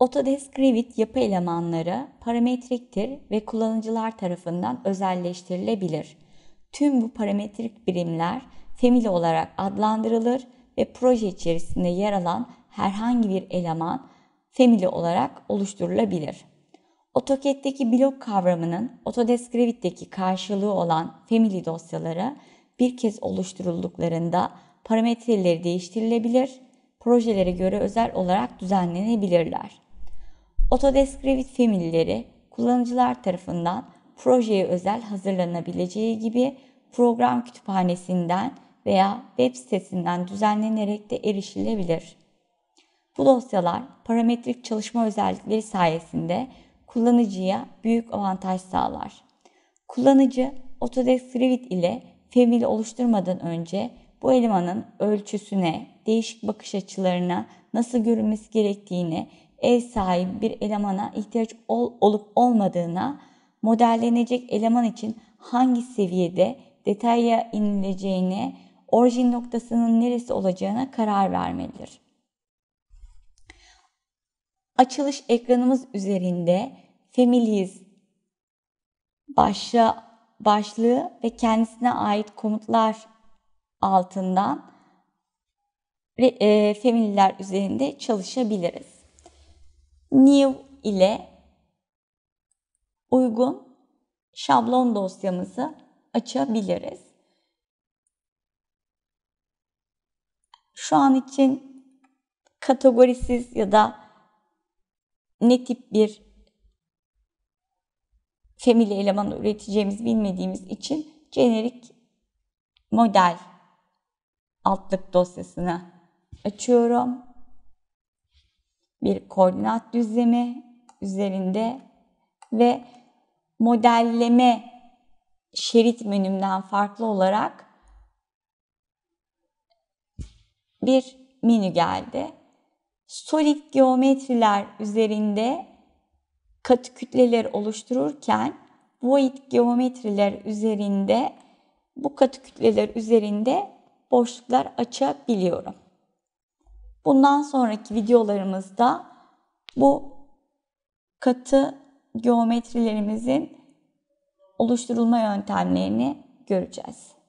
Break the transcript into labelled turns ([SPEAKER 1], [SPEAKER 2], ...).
[SPEAKER 1] Autodesk Revit yapı elemanları parametriktir ve kullanıcılar tarafından özelleştirilebilir. Tüm bu parametrik birimler family olarak adlandırılır ve proje içerisinde yer alan herhangi bir eleman family olarak oluşturulabilir. AutoCAD'deki blok kavramının Autodesk Revit'teki karşılığı olan family dosyaları bir kez oluşturulduklarında parametreleri değiştirilebilir, projelere göre özel olarak düzenlenebilirler. Autodesk Revit Family'leri kullanıcılar tarafından projeye özel hazırlanabileceği gibi program kütüphanesinden veya web sitesinden düzenlenerek de erişilebilir. Bu dosyalar parametrik çalışma özellikleri sayesinde kullanıcıya büyük avantaj sağlar. Kullanıcı Autodesk Revit ile Family oluşturmadan önce bu elemanın ölçüsüne, değişik bakış açılarına nasıl görünmesi gerektiğine, ev sahibi bir elemana ihtiyaç ol, olup olmadığına, modellenecek eleman için hangi seviyede detaya inileceğine, orijin noktasının neresi olacağına karar vermelidir. Açılış ekranımız üzerinde Families başlığı, başlığı ve kendisine ait komutlar altından ve e, famililer üzerinde çalışabiliriz new ile uygun şablon dosyamızı açabiliriz. Şu an için kategorisiz ya da ne tip bir family elemanı üreteceğimiz bilmediğimiz için generik model altlık dosyasını açıyorum bir koordinat düzlemi üzerinde ve modelleme şerit menümden farklı olarak bir menü geldi. Solid geometriler üzerinde katı kütleler oluştururken void geometriler üzerinde bu katı kütleler üzerinde boşluklar açabiliyorum. Bundan sonraki videolarımızda bu katı geometrilerimizin oluşturulma yöntemlerini göreceğiz.